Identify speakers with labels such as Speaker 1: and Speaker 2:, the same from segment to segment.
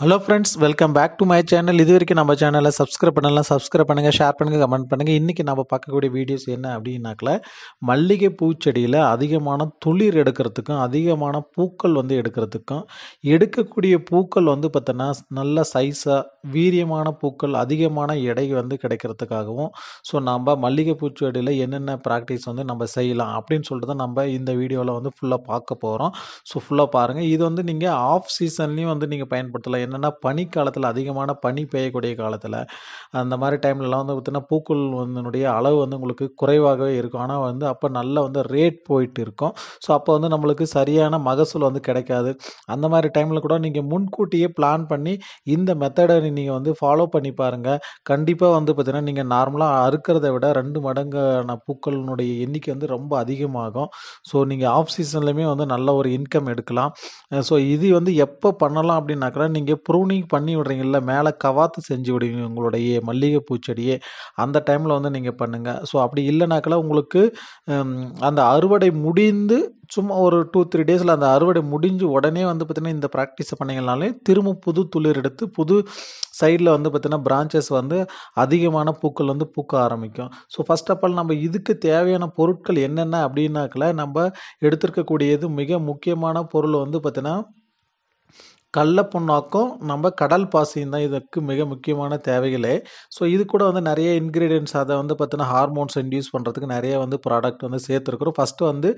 Speaker 1: hello friends welcome back to my channel இது வரைக்கும் நம்ம சேனலில் சப்ஸ்கிரைப் பண்ணலாம் சப்ஸ்கிரைப் பண்ணுங்கள் ஷேர் பண்ணுங்கள் கமெண்ட் பண்ணுங்கள் இன்றைக்கி நம்ம பார்க்கக்கூடிய வீடியோஸ் என்ன அப்படின்னாக்கில் மல்லிகை பூச்செடியில் அதிகமான துளிர் எடுக்கிறதுக்கும் அதிகமான பூக்கள் வந்து எடுக்கிறதுக்கும் எடுக்கக்கூடிய பூக்கள் வந்து பார்த்தோன்னா நல்ல சைஸாக வீரியமான பூக்கள் அதிகமான எடை வந்து கிடைக்கிறதுக்காகவும் ஸோ நம்ம மல்லிகை பூச்செடியில் என்னென்ன ப்ராக்டிஸ் வந்து நம்ம செய்யலாம் அப்படின்னு சொல்லிட்டு தான் நம்ம இந்த வீடியோவில் வந்து ஃபுல்லாக பார்க்க போகிறோம் ஸோ ஃபுல்லாக பாருங்கள் இது வந்து நீங்கள் ஆஃப் சீசன்லேயும் வந்து நீங்கள் பயன்படுத்தலாம் என்னென்னா பனிக்காலத்தில் அதிகமான பனி பெய்யக்கூடிய காலத்தில் அந்த மாதிரி டைம்லலாம் வந்து பார்த்திங்கன்னா பூக்கள் வந்துனுடைய அளவு வந்து உங்களுக்கு குறைவாகவே இருக்கும் ஆனால் வந்து அப்போ நல்லா வந்து ரேட் போயிட்டு இருக்கும் ஸோ அப்போ வந்து நம்மளுக்கு சரியான மகசூல் வந்து கிடைக்காது அந்த மாதிரி டைமில் கூட நீங்கள் முன்கூட்டியே பிளான் பண்ணி இந்த மெத்தடை நீங்கள் வந்து ஃபாலோ பண்ணி பாருங்கள் கண்டிப்பாக வந்து பார்த்திங்கன்னா நீங்கள் நார்மலாக அறுக்கிறத விட ரெண்டு மடங்கான பூக்களினுடைய எண்ணிக்கை வந்து ரொம்ப அதிகமாகும் ஸோ நீங்கள் ஆஃப் சீசன்லேயுமே வந்து நல்ல ஒரு இன்கம் எடுக்கலாம் ஸோ இது வந்து எப்போ பண்ணலாம் அப்படின்னாக்கா நீங்கள் நீங்கள் ப்ரூனிங் பண்ணி விடுறீங்கல்ல மேலே கவாத்து செஞ்சு விடுவீங்க உங்களுடைய மல்லிகை பூச்செடியே அந்த டைமில் வந்து நீங்கள் பண்ணுங்கள் ஸோ அப்படி இல்லைனாக்கெல்லாம் உங்களுக்கு அந்த அறுவடை முடிந்து சும்மா ஒரு டூ த்ரீ டேஸில் அந்த அறுவடை முடிஞ்சு உடனே வந்து பார்த்திங்கன்னா இந்த ப்ராக்டிஸை பண்ணிங்கனாலே திரும்ப புது துளிர் எடுத்து புது சைடில் வந்து பார்த்திங்கன்னா பிரான்ச்சஸ் வந்து அதிகமான பூக்கள் வந்து பூக்க ஆரம்பிக்கும் ஸோ ஃபஸ்ட் ஆஃப் ஆல் நம்ம இதுக்கு தேவையான பொருட்கள் என்னென்ன அப்படின்னாக்கில் நம்ம எடுத்திருக்கக்கூடியது மிக முக்கியமான பொருள் வந்து பார்த்திங்கன்னா கடல புண்ணாக்கும் நம்ம கடல் பாசியும் தான் இதுக்கு மிக முக்கியமான தேவைகளே ஸோ இது கூட வந்து நிறைய இன்க்ரீடியன்ஸ் அதை வந்து பார்த்தீங்கன்னா ஹார்மோன்ஸ் இன்டியூஸ் பண்ணுறதுக்கு நிறைய வந்து ப்ராடக்ட் வந்து சேர்த்துருக்குறோம் ஃபஸ்ட்டு வந்து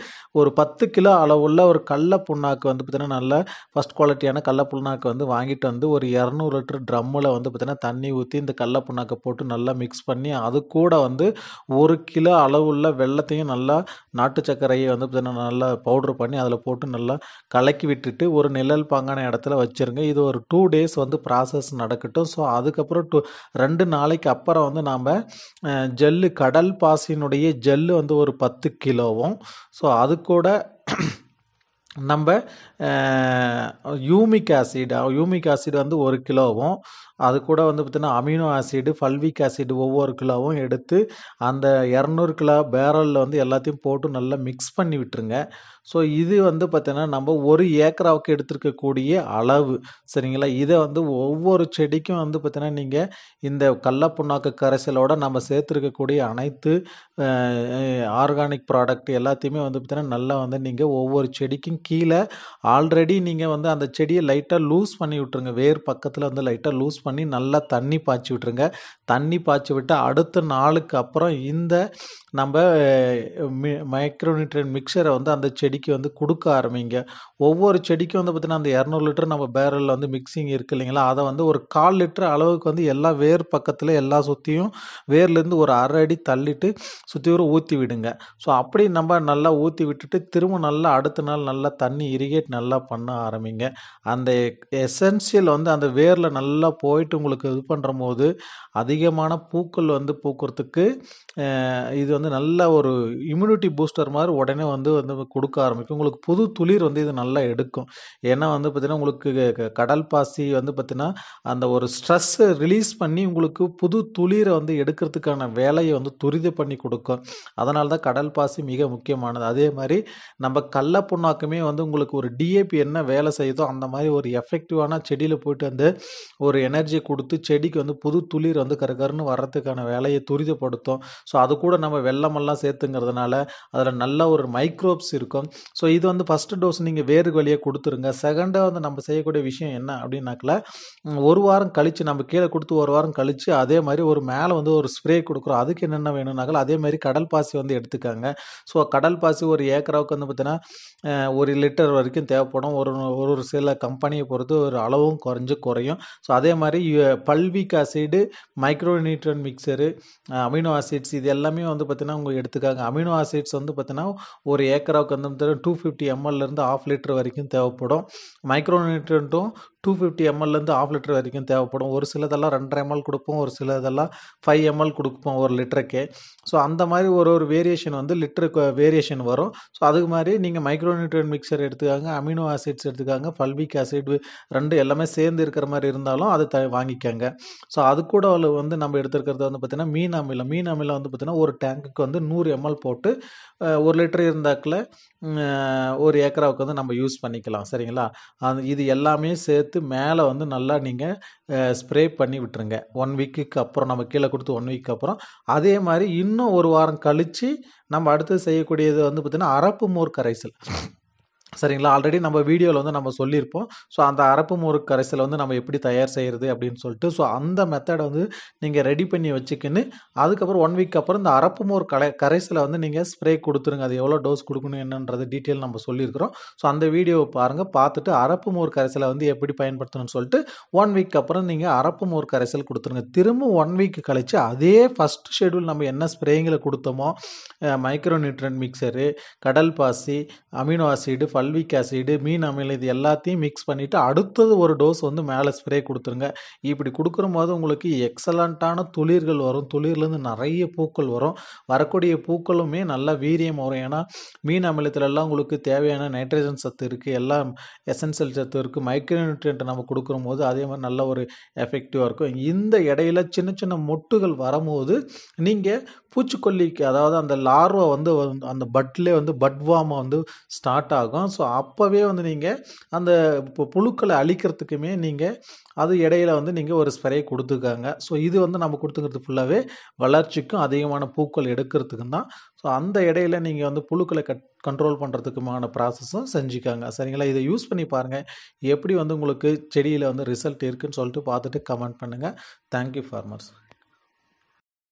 Speaker 1: ஒரு பத்து கிலோ அளவுள்ள ஒரு கடல புண்ணாக்கு வந்து பார்த்திங்கன்னா நல்ல ஃபஸ்ட் குவாலிட்டியான கடல புண்ணாக்கு வந்து வாங்கிட்டு வந்து ஒரு இரநூறு லிட்டர் ட்ரம்மில் வந்து பார்த்திங்கன்னா தண்ணி ஊற்றி இந்த கடல புண்ணாக்கை போட்டு நல்லா மிக்ஸ் பண்ணி அது கூட வந்து ஒரு கிலோ அளவுள்ள வெள்ளத்தையும் நல்லா நாட்டு சர்க்கரையை வந்து பார்த்திங்கன்னா நல்லா பவுட்ரு பண்ணி அதில் போட்டு நல்லா கலக்கி விட்டுட்டு ஒரு நிழல் பாங்கான இடத்துல வச்சுருங்க இது ஒரு டூ டேஸ் வந்து ப்ராசஸ் நடக்கட்டும் ஸோ அதுக்கப்புறம் டூ ரெண்டு நாளைக்கு அப்புறம் வந்து நாம் ஜெல்லு கடல் பாசினுடைய ஜெல்லு வந்து ஒரு பத்து கிலோவும் ஸோ அது கூட நம்ம யூமிக் ஆசிட் யூமிக் ஆசிட் வந்து ஒரு கிலோவும் அது கூட வந்து பார்த்திங்கன்னா அமினோ ஆசிடு ஃபல்விக் ஆசிடு ஒவ்வொரு கிலோவும் எடுத்து அந்த இரநூறு கிலோ பேரலில் வந்து எல்லாத்தையும் போட்டு நல்லா மிக்ஸ் பண்ணி விட்டுருங்க ஸோ இது வந்து பார்த்திங்கன்னா நம்ம ஒரு ஏக்கராவுக்கு எடுத்துருக்கக்கூடிய அளவு சரிங்களா இதை வந்து ஒவ்வொரு செடிக்கும் வந்து பார்த்திங்கன்னா நீங்கள் இந்த கடல கரைசலோட நம்ம சேர்த்துருக்கக்கூடிய அனைத்து ஆர்கானிக் ப்ராடக்ட் எல்லாத்தையுமே வந்து பார்த்திங்கன்னா நல்லா வந்து நீங்கள் ஒவ்வொரு செடிக்கும் கீழே ஆல்ரெடி நீங்கள் வந்து அந்த செடியை லைட்டாக லூஸ் பண்ணி விட்டுருங்க வேர் பக்கத்தில் வந்து லைட்டாக லூஸ் பண்ணி பண்ணி நல்லா தண்ணி பாய்ச்சி விட்ருங்க தண்ணி பாய்ச்சி விட்டு அடுத்த நாளுக்கு அப்புறம் இந்த நம்ம மி மைக்ரோநியூட்ரியன் மிக்சரை வந்து அந்த செடிக்கு வந்து கொடுக்க ஆரம்பிங்க ஒவ்வொரு செடிக்கும் வந்து பார்த்திங்கன்னா அந்த இரநூறு லிட்டர் நம்ம பேரலில் வந்து மிக்சிங் இருக்குது இல்லைங்களா அதை வந்து ஒரு கால் லிட்டர் அளவுக்கு வந்து எல்லா வேர் பக்கத்தில் எல்லா சுற்றியும் வேர்லேருந்து ஒரு அரை அடி தள்ளிட்டு சுற்றி ஒரு ஊற்றி விடுங்க ஸோ அப்படி நம்ம நல்லா ஊற்றி விட்டுட்டு திரும்ப நல்லா அடுத்த நாள் நல்லா தண்ணி இரிகேட் நல்லா பண்ண ஆரம்பிங்க அந்த எசென்சியல் வந்து அந்த வேரில் நல்லா போய் போயிட்டு உங்களுக்கு இது பண்ணுற போது அதிகமான பூக்கள் வந்து பூக்கிறதுக்கு இது வந்து நல்ல ஒரு இம்யூனிட்டி பூஸ்டர் மாதிரி உடனே வந்து வந்து கொடுக்க ஆரம்பிக்கும் உங்களுக்கு புது துளிர் வந்து இது நல்லா எடுக்கும் ஏன்னா வந்து பார்த்திங்கன்னா உங்களுக்கு கடல் பாசி வந்து பார்த்திங்கன்னா அந்த ஒரு ஸ்ட்ரெஸ்ஸை ரிலீஸ் பண்ணி உங்களுக்கு புது துளிரை வந்து எடுக்கிறதுக்கான வேலையை வந்து துரித பண்ணி கொடுக்கும் அதனால தான் கடல் பாசி மிக முக்கியமானது அதே மாதிரி நம்ம கல்ல புண்ணாக்குமே வந்து உங்களுக்கு ஒரு டிஏபி என்ன வேலை செய்யுதோ அந்த மாதிரி ஒரு எஃபெக்டிவான செடியில் போயிட்டு வந்து ஒரு எனர்ஜி எனர்ஜியை கொடுத்து செடிக்கு வந்து புது துளிர் வந்து கருகருன்னு வர்றதுக்கான வேலையை துரிதப்படுத்தும் ஸோ அது கூட நம்ம வெள்ளமெல்லாம் சேர்த்துங்கிறதுனால அதில் நல்ல ஒரு மைக்ரோப்ஸ் இருக்கும் ஸோ இது வந்து ஃபஸ்ட்டு டோஸ் நீங்கள் வேறு வழியாக கொடுத்துருங்க செகண்டாக வந்து நம்ம செய்யக்கூடிய விஷயம் என்ன அப்படின்னாக்கல ஒரு வாரம் கழித்து நம்ம கீழே கொடுத்து ஒரு வாரம் கழித்து அதே மாதிரி ஒரு மேலே வந்து ஒரு ஸ்ப்ரே கொடுக்குறோம் அதுக்கு என்னென்ன வேணும்னாக்கல அதே மாதிரி கடல் பாசி வந்து எடுத்துக்காங்க ஸோ கடல் பாசி ஒரு ஏக்கராவுக்கு வந்து பார்த்தீங்கன்னா ஒரு லிட்டர் வரைக்கும் தேவைப்படும் ஒரு ஒரு சில கம்பெனியை பொறுத்து ஒரு அளவும் குறைஞ்சு குறையும் ஸோ அதே மாதிரி மாதிரி fulvic acid micro nutrient mixture amino acids இது எல்லாமே வந்து பார்த்திங்கன்னா அவங்க எடுத்துக்காங்க அமினோ ஆசிட்ஸ் வந்து பார்த்திங்கன்னா ஒரு ஏக்கராவுக்கு வந்து டூ ஃபிஃப்டி எம்எல்லேருந்து ஆஃப் லிட்டர் வரைக்கும் தேவைப்படும் மைக்ரோ நியூட்ரன்ட்டும் டூ ஃபிஃப்டி எம்எல்லேருந்து ஆஃப் லிட்டர் வரைக்கும் தேவைப்படும் ஒரு சிலதெல்லாம் ரெண்டரை எம்எல் கொடுப்போம் ஒரு சிலதெல்லாம் ஃபைவ் எம்எல் கொடுப்போம் ஒரு லிட்டருக்கே ஸோ அந்த மாதிரி ஒரு ஒரு வேரியேஷன் வந்து லிட்டருக்கு வேரியேஷன் வரும் ஸோ அதுக்கு மாதிரி நீங்கள் மைக்ரோநியூட்ரியன் மிக்சர் எடுத்துக்காங்க அமினோ ஆசிட்ஸ் எடுத்துக்காங்க ஃபல்பிக் ஆசிட் ரெண்டு எல்லாமே சேர்ந்து இருக்கிற மாதிரி இருந்தாலும் அது த வாங்கிக்கோங்க ஸோ அது கூட வந்து நம்ம எடுத்துருக்கிறது வந்து பார்த்திங்கன்னா மீன் அமிலம் மீன் அமிலம் வந்து பார்த்திங்கன்னா ஒரு டேங்க்குக்கு வந்து நூறு எம்எல் போட்டு ஒரு லிட்டர் இருந்தாக்கில் ஒரு ஏக்கராவுக்கு வந்து நம்ம யூஸ் பண்ணிக்கலாம் சரிங்களா அது இது எல்லாமே சேர்த்து மேலே வந்து நல்லா நீங்கள் ஸ்ப்ரே பண்ணி விட்டுருங்க ஒன் வீக்குக்கு அப்புறம் நம்ம கீழே கொடுத்து ஒன் வீக்கு அப்புறம் அதே மாதிரி இன்னும் ஒரு வாரம் கழித்து நம்ம அடுத்து செய்யக்கூடியது வந்து பார்த்திங்கன்னா அரப்பு மோர் கரைசல் சரிங்களா ஆல்ரெடி நம்ம வீடியோவில் வந்து நம்ம சொல்லியிருப்போம் ஸோ அந்த அரப்பு முறுக்கு கரைசலை வந்து நம்ம எப்படி தயார் செய்கிறது அப்படின்னு சொல்லிட்டு ஸோ அந்த மெத்தடை வந்து நீங்கள் ரெடி பண்ணி வச்சுக்கின்னு அதுக்கப்புறம் ஒன் வீக் அப்புறம் இந்த அரப்பு மோர் கலை கரைசலை வந்து நீங்கள் ஸ்ப்ரே கொடுத்துருங்க அது எவ்வளோ டோஸ் கொடுக்கணும் என்னன்றது டீட்டெயில் நம்ம சொல்லியிருக்கிறோம் ஸோ அந்த வீடியோவை பாருங்கள் பார்த்துட்டு அரப்பு மோர் கரைசலை வந்து எப்படி பயன்படுத்தணும்னு சொல்லிட்டு ஒன் வீக் அப்புறம் நீங்கள் அரப்பு மோர் கரைசல் கொடுத்துருங்க திரும்ப ஒன் வீக் கழித்து அதே ஃபஸ்ட் ஷெடியூல் நம்ம என்ன ஸ்ப்ரேங்களை கொடுத்தோமோ மைக்ரோ நியூட்ரன் மிக்சரு கடல் பாசி அமினோ ஆசிடு பல் சல்விக் ஆசிடு மீன் அமிலம் இது எல்லாத்தையும் மிக்ஸ் பண்ணிவிட்டு அடுத்தது ஒரு டோஸ் வந்து மேலே ஸ்ப்ரே கொடுத்துருங்க இப்படி கொடுக்குற போது உங்களுக்கு எக்ஸலண்ட்டான துளிர்கள் வரும் துளிர்லேருந்து நிறைய பூக்கள் வரும் வரக்கூடிய பூக்களுமே நல்லா வீரியம் வரும் ஏன்னா மீன் அமிலத்துலலாம் உங்களுக்கு தேவையான நைட்ரஜன் சத்து இருக்குது எல்லாம் எசென்சியல் சத்து இருக்குது மைக்ரோநியூட்ரியன்ட் நம்ம கொடுக்குற போது அதே மாதிரி நல்ல ஒரு எஃபெக்டிவாக இருக்கும் இந்த இடையில சின்ன சின்ன மொட்டுகள் வரும்போது நீங்கள் பூச்சிக்கொல்லிக்கு அதாவது அந்த லார்வை வந்து அந்த பட்லே வந்து பட்வாமா வந்து ஸ்டார்ட் ஆகும் வரும் ஸோ அப்போவே வந்து நீங்கள் அந்த புழுக்களை அழிக்கிறதுக்குமே நீங்கள் அது இடையில வந்து நீங்கள் ஒரு ஸ்ப்ரே கொடுத்துருக்காங்க ஸோ இது வந்து நம்ம கொடுத்துக்கிறது ஃபுல்லாகவே வளர்ச்சிக்கும் அதிகமான பூக்கள் எடுக்கிறதுக்கும் தான் ஸோ அந்த இடையில நீங்கள் வந்து புழுக்களை கட் கண்ட்ரோல் பண்ணுறதுக்குமான ப்ராசஸும் செஞ்சுக்காங்க சரிங்களா இதை யூஸ் பண்ணி பாருங்கள் எப்படி வந்து உங்களுக்கு செடியில் வந்து ரிசல்ட் இருக்குதுன்னு சொல்லிட்டு பார்த்துட்டு கமெண்ட் பண்ணுங்கள் தேங்க்யூ ஃபார்மர்ஸ்